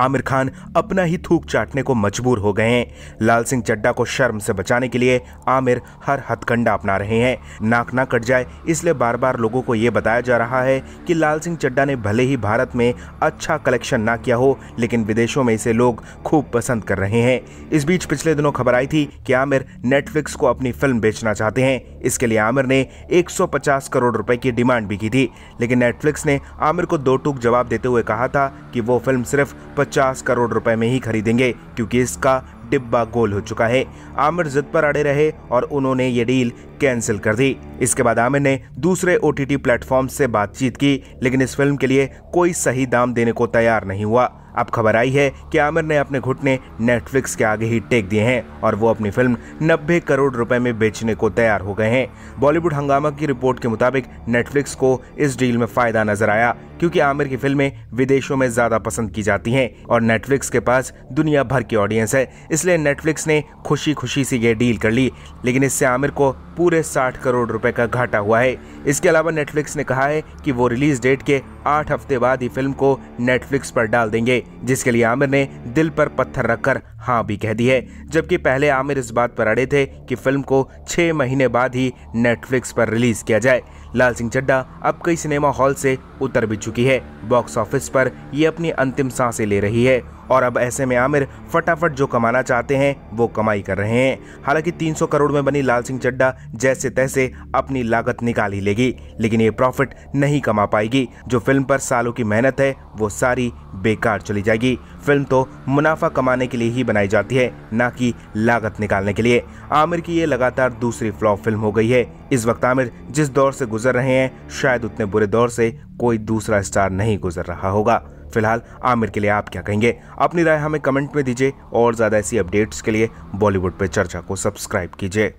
आमिर खान अपना ही थूक चाटने को मजबूर हो गए हैं लाल सिंह चड्डा को शर्म से बचाने के लिए आमिर हर हथकंडा अपना रहे हैं नाक ना कट जाए इसलिए बार बार लोगों को ये बताया जा रहा है कि लाल सिंह चड्डा ने भले ही भारत में अच्छा कलेक्शन ना किया हो लेकिन विदेशों में इसे लोग खूब पसंद कर रहे हैं इस बीच पिछले दिनों खबर आई थी कि आमिर नेटफ्लिक्स को अपनी फिल्म बेचना चाहते हैं इसके लिए आमिर ने 150 करोड़ रुपए की डिमांड भी की थी लेकिन नेटफ्लिक्स ने आमिर को दो टूक जवाब देते हुए कहा था कि वो फिल्म सिर्फ 50 करोड़ रुपए में ही खरीदेंगे क्योंकि इसका डिब्बा गोल हो चुका है आमिर जिद पर अड़े रहे और उन्होंने ये डील कैंसिल कर दी इसके बाद आमिर ने दूसरे ओ टी प्लेटफॉर्म से बातचीत की लेकिन इस फिल्म के लिए कोई सही दाम देने को तैयार नहीं हुआ अब खबर आई है कि आमिर ने अपने घुटने नेटफ्लिक्स के आगे ही टेक दिए हैं और वो अपनी फिल्म 90 करोड़ रुपए में बेचने को तैयार हो गए हैं बॉलीवुड हंगामा की रिपोर्ट के मुताबिक नेटफ्लिक्स को इस डील में फायदा नजर आया क्योंकि आमिर की फिल्में विदेशों में ज्यादा पसंद की जाती हैं और नेटफ्लिक्स के पास दुनिया भर की ऑडियंस है इसलिए नेटफ्लिक्स ने खुशी खुशी से यह डील कर ली लेकिन इससे आमिर को पूरे 60 करोड़ रुपए का घाटा हुआ है इसके अलावा नेटफ्लिक्स ने कहा है कि वो रिलीज डेट के आठ हफ्ते बाद ही फिल्म को नेटफ्लिक्स पर डाल देंगे जिसके लिए आमिर ने दिल पर पत्थर रखकर हाँ भी कह दी है जबकि पहले आमिर इस बात पर अड़े थे कि फिल्म को छह महीने बाद ही नेटफ्लिक्स पर रिलीज किया जाए लाल सिंह चड्डा अब कई सिनेमा हॉल से उतर भी चुकी है बॉक्स ऑफिस पर ये अपनी अंतिम सांसें ले रही है और अब ऐसे में आमिर फटाफट जो कमाना चाहते हैं वो कमाई कर रहे हैं हालांकि 300 करोड़ में बनी लाल सिंह चड्डा जैसे तैसे अपनी लागत निकाल ही लेगी लेकिन ये प्रॉफिट नहीं कमा पाएगी जो फिल्म पर सालों की मेहनत है वो सारी बेकार चली जाएगी फिल्म तो मुनाफा कमाने के लिए ही बनाई जाती है न कि लागत निकालने के लिए आमिर की ये लगातार दूसरी फ्लॉप फिल्म हो गई है इस वक्त आमिर जिस दौर से गुजर रहे हैं शायद उतने बुरे दौर से कोई दूसरा स्टार नहीं गुजर रहा होगा फिलहाल आमिर के लिए आप क्या कहेंगे अपनी राय हमें कमेंट में दीजिए और ज़्यादा ऐसी अपडेट्स के लिए बॉलीवुड पर चर्चा को सब्सक्राइब कीजिए